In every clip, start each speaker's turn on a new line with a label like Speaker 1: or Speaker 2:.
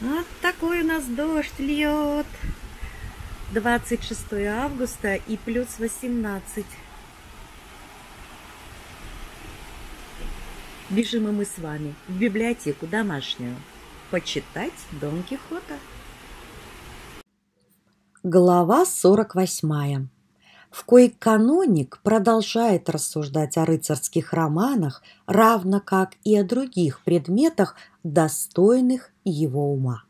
Speaker 1: Вот такой у нас дождь льет. 26 августа и плюс 18. Бежим и мы с вами в библиотеку домашнюю. Почитать Дон Кихота. Глава 48 в кои каноник продолжает рассуждать о рыцарских романах, равно как и о других предметах, достойных его ума.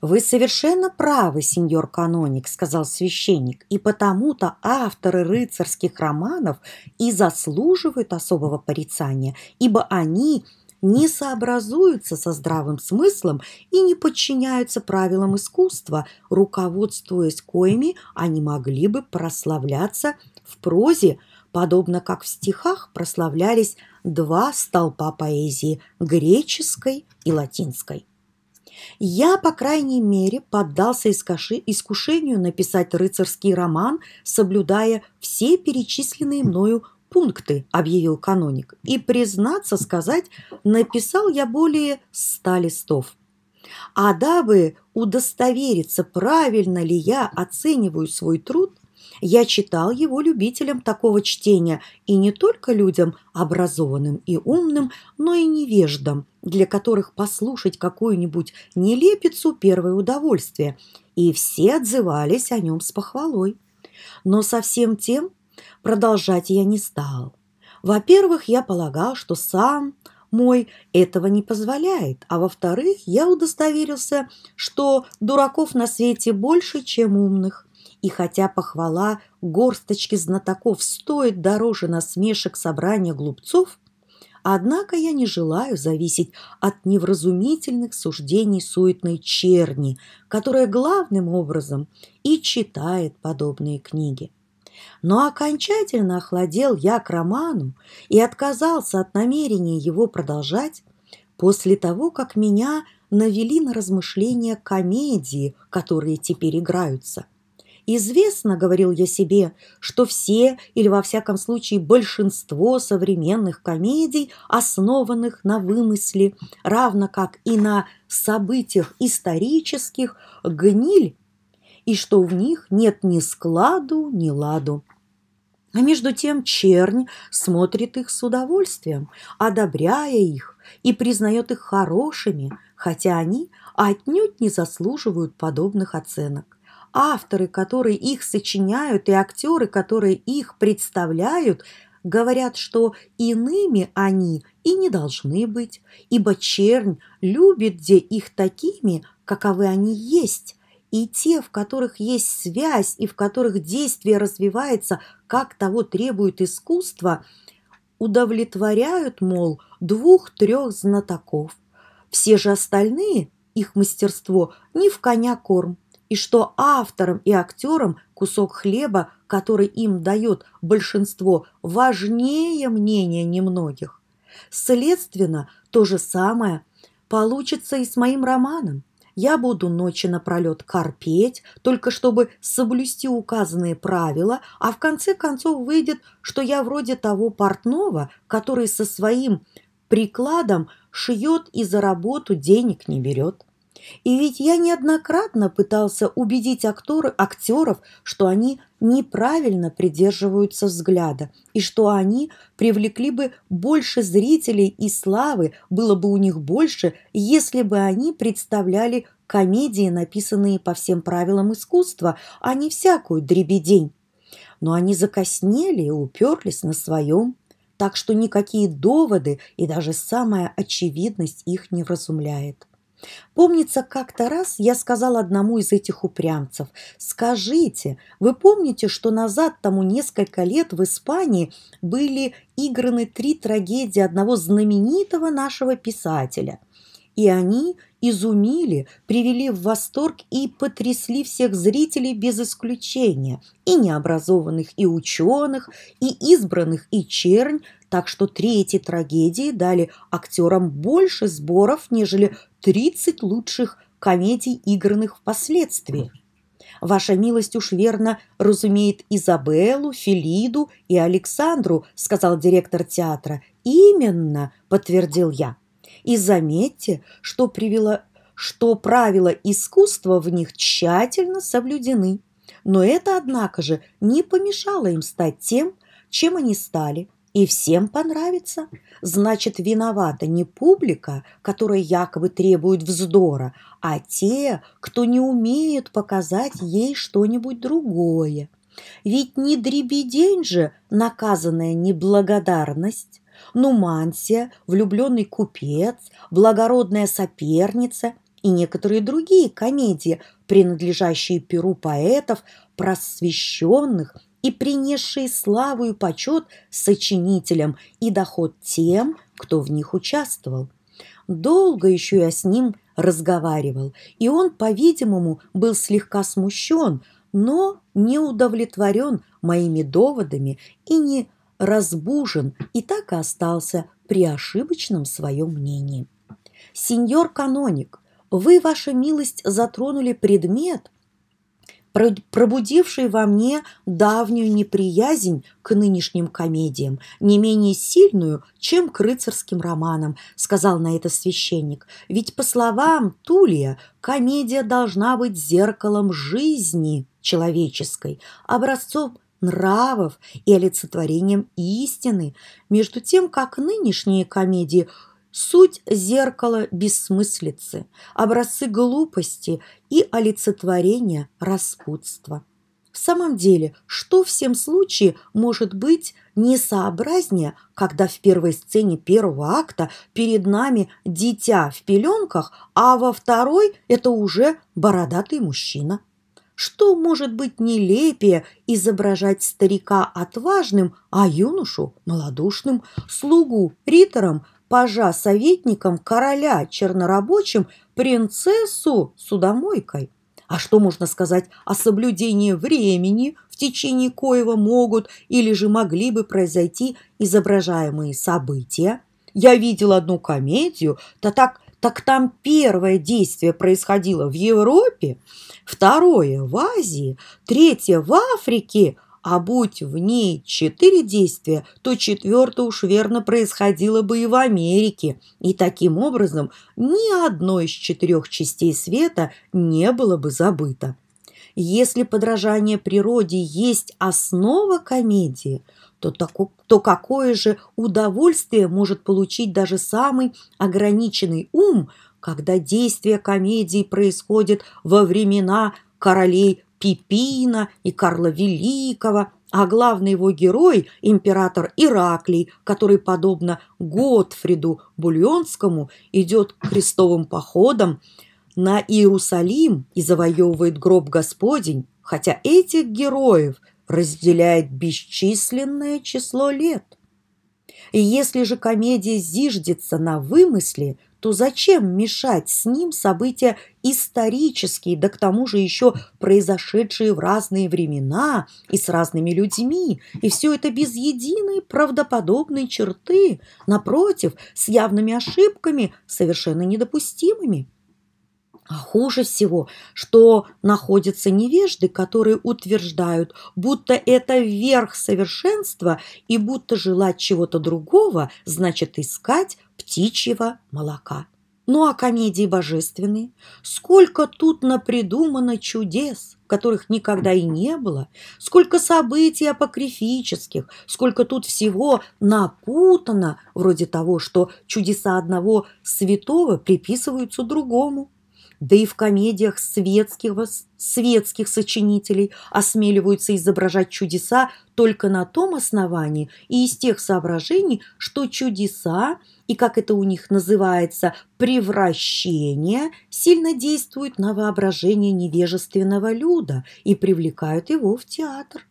Speaker 1: «Вы совершенно правы, сеньор каноник», – сказал священник, «и потому-то авторы рыцарских романов и заслуживают особого порицания, ибо они – не сообразуются со здравым смыслом и не подчиняются правилам искусства, руководствуясь коими они могли бы прославляться в прозе, подобно как в стихах прославлялись два столпа поэзии – греческой и латинской. Я, по крайней мере, поддался искушению написать рыцарский роман, соблюдая все перечисленные мною пункты», – объявил каноник. «И, признаться сказать, написал я более ста листов». А дабы удостовериться, правильно ли я оцениваю свой труд, я читал его любителям такого чтения и не только людям образованным и умным, но и невеждам, для которых послушать какую-нибудь нелепицу – первое удовольствие, и все отзывались о нем с похвалой. Но со всем тем, Продолжать я не стал. Во-первых, я полагал, что сам мой этого не позволяет, а во-вторых, я удостоверился, что дураков на свете больше, чем умных. И хотя похвала горсточки знатоков стоит дороже насмешек собрания глупцов, однако я не желаю зависеть от невразумительных суждений суетной черни, которая главным образом и читает подобные книги. Но окончательно охладел я к роману и отказался от намерения его продолжать после того, как меня навели на размышления комедии, которые теперь играются. Известно, говорил я себе, что все или во всяком случае большинство современных комедий, основанных на вымысле, равно как и на событиях исторических, гниль и что в них нет ни складу, ни ладу. А между тем чернь смотрит их с удовольствием, одобряя их и признает их хорошими, хотя они отнюдь не заслуживают подобных оценок. Авторы, которые их сочиняют, и актеры, которые их представляют, говорят, что иными они и не должны быть, ибо чернь любит где их такими, каковы они есть, и те, в которых есть связь и в которых действие развивается, как того требует искусство, удовлетворяют, мол, двух-трех знатоков. Все же остальные, их мастерство, не в коня корм. И что авторам и актерам кусок хлеба, который им дает большинство, важнее мнения немногих. Следственно, то же самое получится и с моим романом я буду ночи напролет корпеть, только чтобы соблюсти указанные правила, а в конце концов выйдет, что я вроде того портного, который со своим прикладом шьет и за работу денег не берет. И ведь я неоднократно пытался убедить акторы, актеров, что они неправильно придерживаются взгляда, и что они привлекли бы больше зрителей и славы, было бы у них больше, если бы они представляли комедии, написанные по всем правилам искусства, а не всякую дребедень. Но они закоснели и уперлись на своем так что никакие доводы и даже самая очевидность их не вразумляет. Помнится, как-то раз я сказал одному из этих упрямцев, «Скажите, вы помните, что назад тому несколько лет в Испании были играны три трагедии одного знаменитого нашего писателя?» И они изумили, привели в восторг и потрясли всех зрителей без исключения, и необразованных, и ученых, и избранных, и чернь, так что три эти трагедии дали актерам больше сборов, нежели 30 лучших комедий, игранных впоследствии. Ваша милость уж верно разумеет Изабеллу, Филиду и Александру, сказал директор театра. Именно, подтвердил я. И заметьте, что привело, что правила искусства в них тщательно соблюдены. Но это, однако же, не помешало им стать тем, чем они стали, и всем понравится. Значит, виновата не публика, которая якобы требует вздора, а те, кто не умеет показать ей что-нибудь другое. Ведь не дребедень же наказанная неблагодарность, нумансия, влюбленный купец, благородная соперница и некоторые другие комедии, принадлежащие перу поэтов, просвещенных и принесшие славу и почет сочинителям и доход тем, кто в них участвовал. Долго еще я с ним разговаривал, и он, по-видимому, был слегка смущен, но не удовлетворен моими доводами и не разбужен, и так и остался при ошибочном своем мнении. Сеньор Каноник, вы, ваша милость, затронули предмет, пробудивший во мне давнюю неприязнь к нынешним комедиям, не менее сильную, чем к рыцарским романам, сказал на это священник. Ведь, по словам Тулия, комедия должна быть зеркалом жизни человеческой, образцом нравов и олицетворением истины, между тем, как нынешние комедии – суть зеркала бессмыслицы, образцы глупости и олицетворения распутства. В самом деле, что в всем случае может быть несообразнее, когда в первой сцене первого акта перед нами дитя в пеленках, а во второй это уже бородатый мужчина? Что может быть нелепее изображать старика отважным, а юношу – малодушным, слугу – ритором, пажа советником, короля чернорабочим, принцессу судомойкой. А что можно сказать о соблюдении времени, в течение коего могут или же могли бы произойти изображаемые события? Я видел одну комедию, да так, так там первое действие происходило в Европе, второе в Азии, третье в Африке, а будь в ней четыре действия, то четвертое уж верно происходило бы и в Америке. И таким образом ни одной из четырех частей света не было бы забыто. Если подражание природе есть основа комедии, то, тако, то какое же удовольствие может получить даже самый ограниченный ум, когда действие комедии происходит во времена королей Пипина и Карла Великого, а главный его герой – император Ираклий, который, подобно Готфриду Бульонскому, идет крестовым походом на Иерусалим и завоевывает гроб Господень, хотя этих героев разделяет бесчисленное число лет. И если же комедия зиждется на вымысле, то зачем мешать с ним события исторические, да к тому же еще произошедшие в разные времена и с разными людьми, и все это без единой правдоподобной черты, напротив, с явными ошибками, совершенно недопустимыми? А хуже всего, что находятся невежды, которые утверждают, будто это верх совершенства и будто желать чего-то другого значит искать птичьего молока. Ну а комедии божественные? Сколько тут напридумано чудес, которых никогда и не было, сколько событий апокрифических, сколько тут всего напутано, вроде того, что чудеса одного святого приписываются другому да и в комедиях светских, светских сочинителей осмеливаются изображать чудеса только на том основании и из тех соображений, что чудеса и, как это у них называется, превращение сильно действуют на воображение невежественного люда и привлекают его в театр.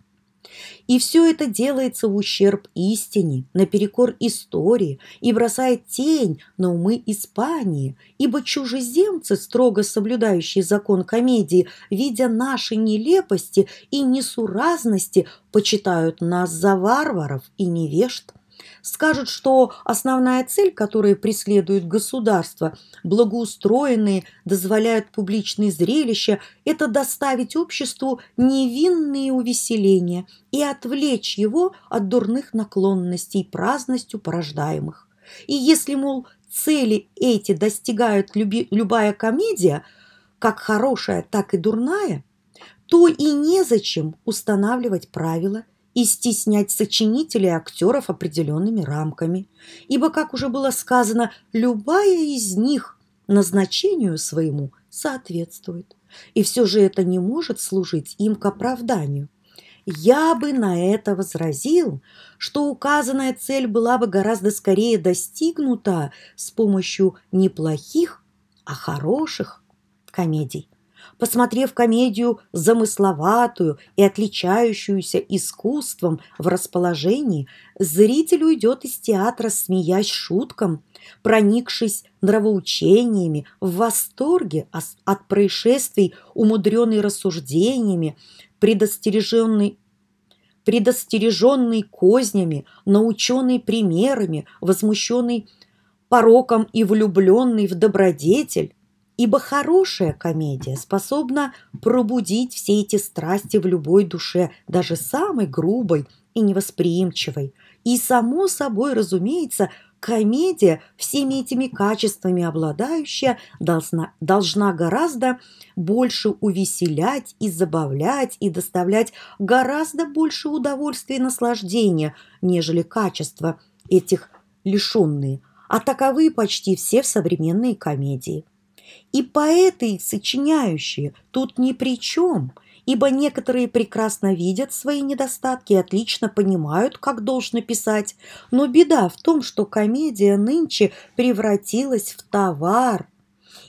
Speaker 1: И все это делается в ущерб истине, наперекор истории и бросает тень на умы Испании, ибо чужеземцы, строго соблюдающие закон комедии, видя наши нелепости и несуразности, почитают нас за варваров и невежд скажут, что основная цель, которую преследует государство, благоустроенные, дозволяют публичные зрелища, это доставить обществу невинные увеселения и отвлечь его от дурных наклонностей, праздностью порождаемых. И если, мол, цели эти достигают любая комедия, как хорошая, так и дурная, то и незачем устанавливать правила и стеснять сочинителей и актеров определенными рамками, ибо, как уже было сказано, любая из них назначению своему соответствует. И все же это не может служить им к оправданию. Я бы на это возразил, что указанная цель была бы гораздо скорее достигнута с помощью неплохих, а хороших комедий посмотрев комедию замысловатую и отличающуюся искусством в расположении, зритель уйдет из театра, смеясь шуткам, проникшись нравоучениями, в восторге от происшествий, умудренный рассуждениями, предостереженный предостереженный кознями, наученный примерами, возмущенный пороком и влюбленный в добродетель, Ибо хорошая комедия способна пробудить все эти страсти в любой душе, даже самой грубой и невосприимчивой. И, само собой, разумеется, комедия, всеми этими качествами обладающая, должна, должна гораздо больше увеселять и забавлять и доставлять гораздо больше удовольствия и наслаждения, нежели качества этих лишенные. А таковы почти все в современные комедии – и поэты, и сочиняющие тут ни при чем, ибо некоторые прекрасно видят свои недостатки и отлично понимают, как должно писать. Но беда в том, что комедия нынче превратилась в товар.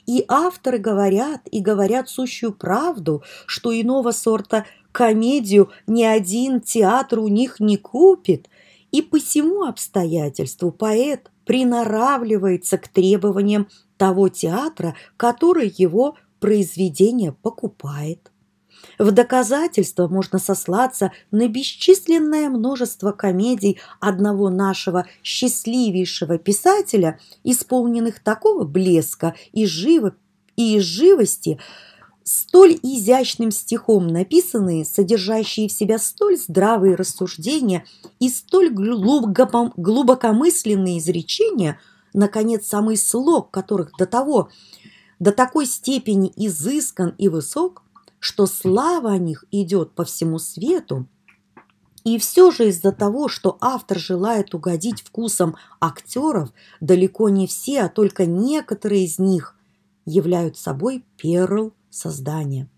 Speaker 1: И авторы говорят, и говорят сущую правду, что иного сорта комедию ни один театр у них не купит. И по всему обстоятельству поэт – приноравливается к требованиям того театра, который его произведение покупает. В доказательство можно сослаться на бесчисленное множество комедий одного нашего счастливейшего писателя, исполненных такого блеска и, живо, и живости, столь изящным стихом написанные, содержащие в себя столь здравые рассуждения и столь глубоко, глубокомысленные изречения, наконец, самый слог которых до того, до такой степени изыскан и высок, что слава о них идет по всему свету, и все же из-за того, что автор желает угодить вкусам актеров, далеко не все, а только некоторые из них являют собой перл – создания.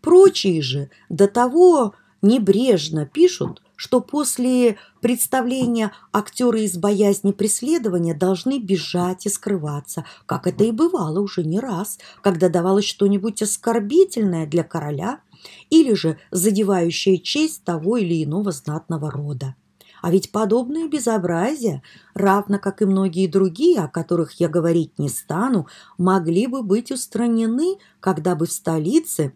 Speaker 1: Прочие же до того небрежно пишут, что после представления актеры из боязни преследования должны бежать и скрываться, как это и бывало уже не раз, когда давалось что-нибудь оскорбительное для короля или же задевающее честь того или иного знатного рода. А ведь подобное безобразие, равно как и многие другие, о которых я говорить не стану, могли бы быть устранены, когда бы в столице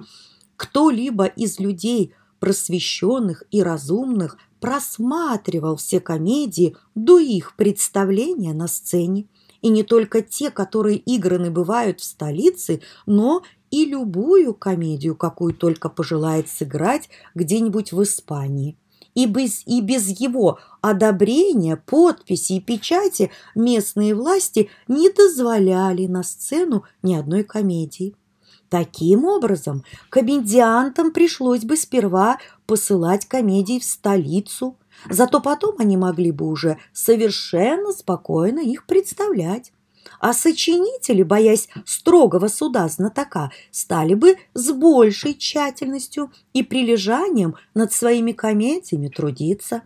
Speaker 1: кто-либо из людей просвещенных и разумных просматривал все комедии до их представления на сцене. И не только те, которые играны бывают в столице, но и любую комедию, какую только пожелает сыграть где-нибудь в Испании – и без, и без его одобрения, подписи и печати местные власти не дозволяли на сцену ни одной комедии. Таким образом, комедиантам пришлось бы сперва посылать комедии в столицу, зато потом они могли бы уже совершенно спокойно их представлять а сочинители, боясь строгого суда знатока, стали бы с большей тщательностью и прилежанием над своими комедиями трудиться.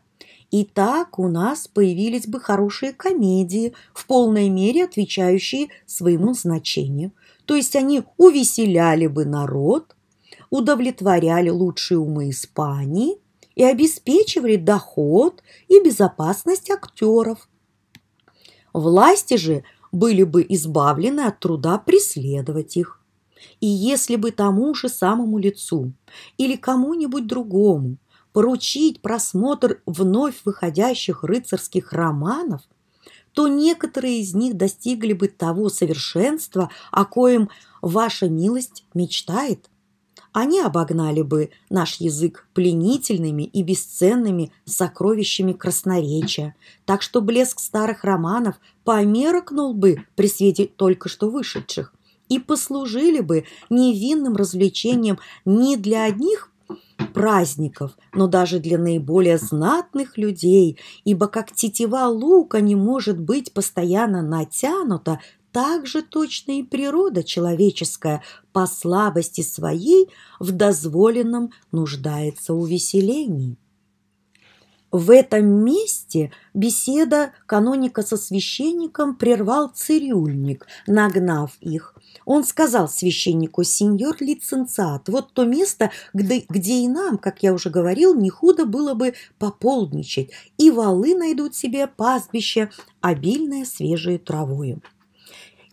Speaker 1: И так у нас появились бы хорошие комедии, в полной мере отвечающие своему значению. То есть они увеселяли бы народ, удовлетворяли лучшие умы Испании и обеспечивали доход и безопасность актеров. Власти же – были бы избавлены от труда преследовать их. И если бы тому же самому лицу или кому-нибудь другому поручить просмотр вновь выходящих рыцарских романов, то некоторые из них достигли бы того совершенства, о коем ваша милость мечтает они обогнали бы наш язык пленительными и бесценными сокровищами красноречия, так что блеск старых романов померкнул бы при свете только что вышедших и послужили бы невинным развлечением не для одних праздников, но даже для наиболее знатных людей, ибо как тетива лука не может быть постоянно натянута, так же точно и природа человеческая по слабости своей в дозволенном нуждается увеселении. В этом месте беседа каноника со священником прервал цирюльник, нагнав их. Он сказал священнику, сеньор лиценциат, вот то место, где, где и нам, как я уже говорил, не худо было бы пополдничать, и валы найдут себе пастбище, обильное свежей травою.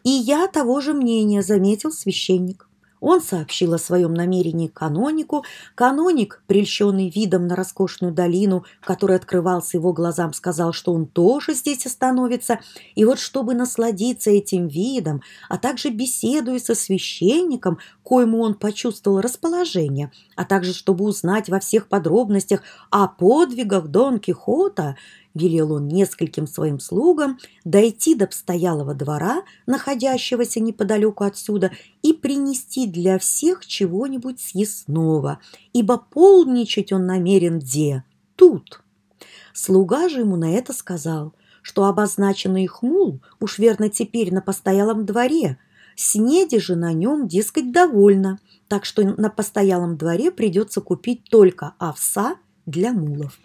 Speaker 1: «И я того же мнения», — заметил священник. Он сообщил о своем намерении канонику. Каноник, прельщенный видом на роскошную долину, который открывался его глазам, сказал, что он тоже здесь остановится. И вот чтобы насладиться этим видом, а также беседуя со священником, коему он почувствовал расположение, а также чтобы узнать во всех подробностях о подвигах Дон Кихота, велел он нескольким своим слугам дойти до обстоялого двора, находящегося неподалеку отсюда, и принести для всех чего-нибудь съестного, ибо полничать он намерен где? Тут. Слуга же ему на это сказал, что обозначенный хмул уж верно теперь на постоялом дворе, снеди же на нем, дескать, довольно, так что на постоялом дворе придется купить только овса для мулов.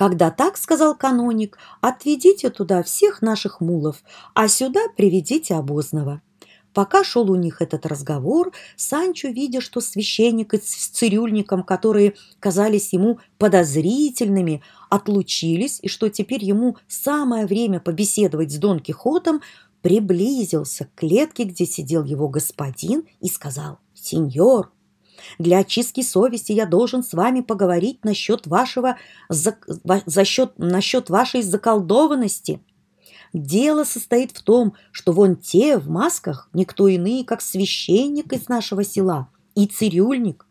Speaker 1: Когда так сказал каноник, отведите туда всех наших мулов, а сюда приведите обозного. Пока шел у них этот разговор, Санчо, видя, что священник с цирюльником, которые казались ему подозрительными, отлучились, и что теперь ему самое время побеседовать с Дон Кихотом, приблизился к клетке, где сидел его господин, и сказал «Сеньор, для очистки совести я должен с вами поговорить насчет вашего за, за счет, насчет вашей заколдованности. Дело состоит в том, что вон те в масках никто иные, как священник из нашего села и цирюльник.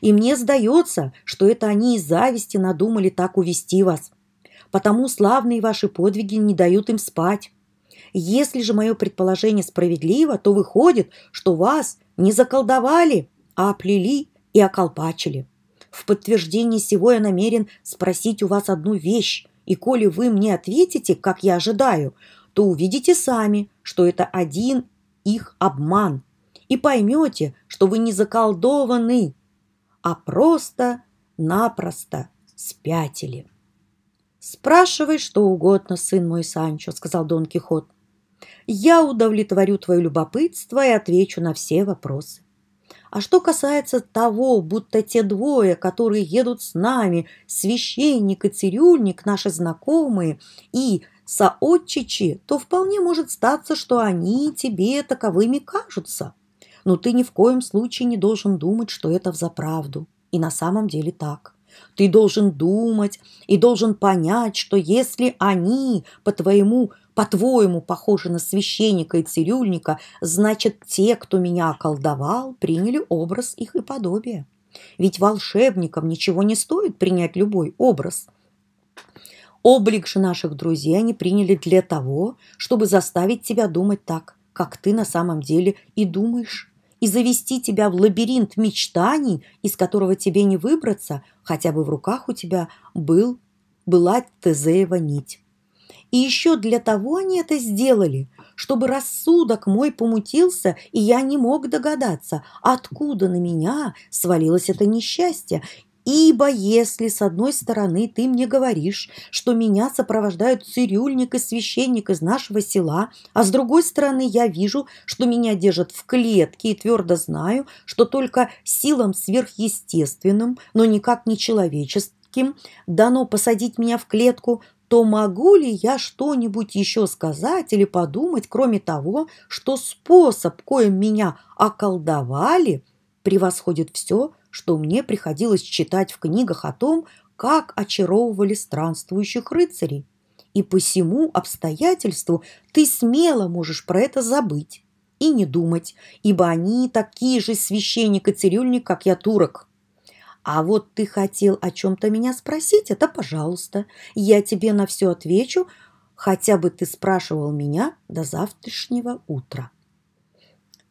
Speaker 1: И мне сдается, что это они из зависти надумали так увести вас. Потому славные ваши подвиги не дают им спать. Если же мое предположение справедливо, то выходит, что вас не заколдовали, а оплели и околпачили. В подтверждение сего я намерен спросить у вас одну вещь, и коли вы мне ответите, как я ожидаю, то увидите сами, что это один их обман, и поймете, что вы не заколдованы, а просто-напросто спятили. «Спрашивай что угодно, сын мой Санчо», — сказал Дон Кихот. «Я удовлетворю твое любопытство и отвечу на все вопросы. А что касается того, будто те двое, которые едут с нами, священник и цирюльник, наши знакомые, и соотчичи, то вполне может статься, что они тебе таковыми кажутся. Но ты ни в коем случае не должен думать, что это взаправду. И на самом деле так. Ты должен думать и должен понять, что если они по твоему по-твоему, похожи на священника и цирюльника, значит, те, кто меня околдовал, приняли образ их и подобие. Ведь волшебникам ничего не стоит принять любой образ. Облик же наших друзей они приняли для того, чтобы заставить тебя думать так, как ты на самом деле и думаешь, и завести тебя в лабиринт мечтаний, из которого тебе не выбраться, хотя бы в руках у тебя был была Тезеева нить. И еще для того они это сделали, чтобы рассудок мой помутился, и я не мог догадаться, откуда на меня свалилось это несчастье, Ибо если, с одной стороны, ты мне говоришь, что меня сопровождают цирюльник и священник из нашего села, а с другой стороны, я вижу, что меня держат в клетке и твердо знаю, что только силам сверхъестественным, но никак не человеческим, дано посадить меня в клетку, то могу ли я что-нибудь еще сказать или подумать, кроме того, что способ, коим меня околдовали, превосходит все, что мне приходилось читать в книгах о том, как очаровывали странствующих рыцарей. И по всему обстоятельству ты смело можешь про это забыть и не думать, ибо они такие же священник и цирюльник, как я турок. А вот ты хотел о чем-то меня спросить, это пожалуйста. Я тебе на все отвечу, хотя бы ты спрашивал меня до завтрашнего утра.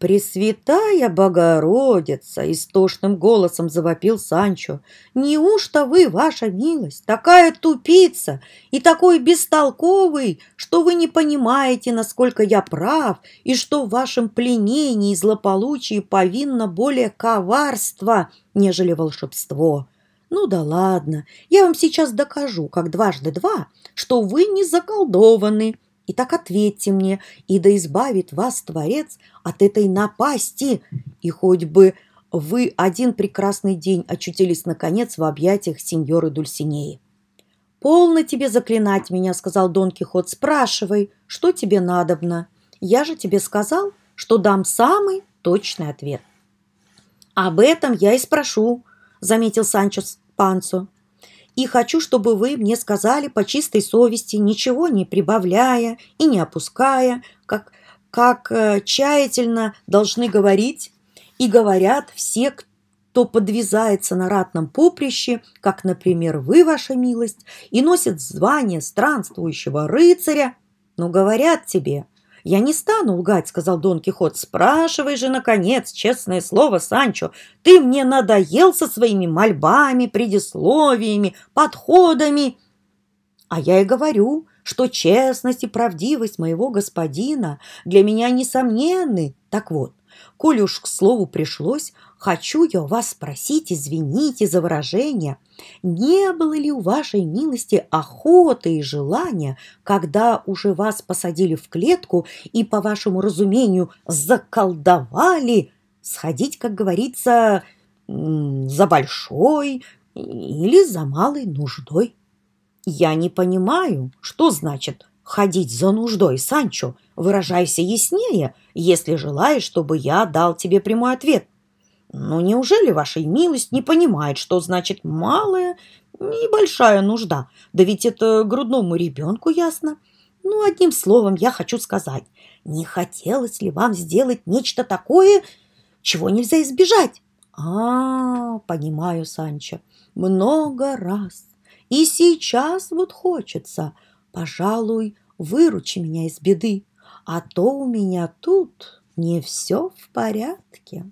Speaker 1: «Пресвятая Богородица!» — истошным голосом завопил Санчо. «Неужто вы, ваша милость, такая тупица и такой бестолковый, что вы не понимаете, насколько я прав, и что в вашем пленении и злополучии повинно более коварство, нежели волшебство?» «Ну да ладно, я вам сейчас докажу, как дважды два, что вы не заколдованы, и так ответьте мне, и да избавит вас Творец от этой напасти, и хоть бы вы один прекрасный день очутились, наконец, в объятиях сеньоры Дульсинеи. «Полно тебе заклинать меня», — сказал Дон Кихот. «Спрашивай, что тебе надобно? Я же тебе сказал, что дам самый точный ответ». «Об этом я и спрошу», — заметил Санчо Панцо и хочу, чтобы вы мне сказали по чистой совести, ничего не прибавляя и не опуская, как, как э, тщательно должны говорить и говорят все, кто подвязается на ратном поприще, как, например, вы, ваша милость, и носит звание странствующего рыцаря, но говорят тебе – «Я не стану лгать», — сказал Дон Кихот. «Спрашивай же, наконец, честное слово, Санчо, ты мне надоел со своими мольбами, предисловиями, подходами». «А я и говорю, что честность и правдивость моего господина для меня несомненны. Так вот, коль уж к слову пришлось, Хочу я вас спросить, извините за выражение, не было ли у вашей милости охоты и желания, когда уже вас посадили в клетку и, по вашему разумению, заколдовали, сходить, как говорится, за большой или за малой нуждой? Я не понимаю, что значит ходить за нуждой, Санчо. Выражайся яснее, если желаешь, чтобы я дал тебе прямой ответ. Но «Ну, неужели ваша милость не понимает, что значит малая небольшая нужда? Да ведь это грудному ребенку ясно. Ну, одним словом, я хочу сказать, не хотелось ли вам сделать нечто такое, чего нельзя избежать? А, понимаю, Санчо, много раз. И сейчас вот хочется. Пожалуй, выручи меня из беды, а то у меня тут не все в порядке.